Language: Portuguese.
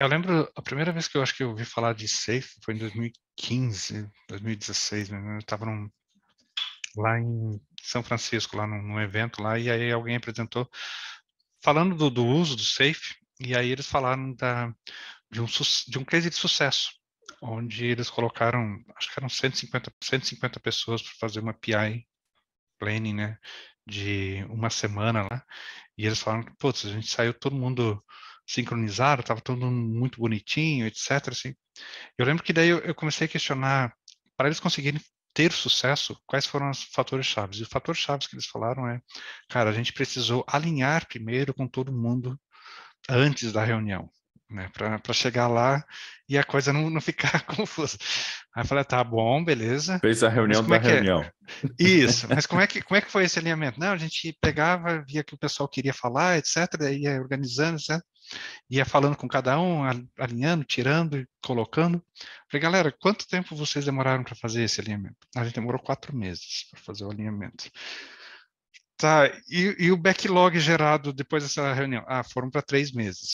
Eu lembro a primeira vez que eu acho que eu ouvi falar de Safe foi em 2015, 2016. Né? Eu estava lá em São Francisco, lá num, num, evento lá, e aí alguém apresentou falando do, do, uso do Safe, e aí eles falaram da, de, um, de um case de sucesso, onde eles colocaram, acho que eram 150, 150 pessoas para fazer uma PI planning, né, de uma semana lá, e eles falaram que, putz, a gente saiu todo mundo sincronizado, estava todo muito bonitinho, etc. Assim. Eu lembro que daí eu, eu comecei a questionar, para eles conseguirem ter sucesso, quais foram os fatores chaves? E o fator chaves que eles falaram é, cara, a gente precisou alinhar primeiro com todo mundo antes da reunião, né, para chegar lá e a coisa não, não ficar confusa. Aí eu falei, tá bom, beleza. Fez a reunião da é, é? reunião. É? Isso, mas como é, que, como é que foi esse alinhamento? Não, a gente pegava, via que o pessoal queria falar, etc., ia organizando, etc., ia falando com cada um, alinhando, tirando, colocando. Falei, galera, quanto tempo vocês demoraram para fazer esse alinhamento? A gente demorou quatro meses para fazer o alinhamento. Tá, e, e o backlog gerado depois dessa reunião? Ah, foram para três meses.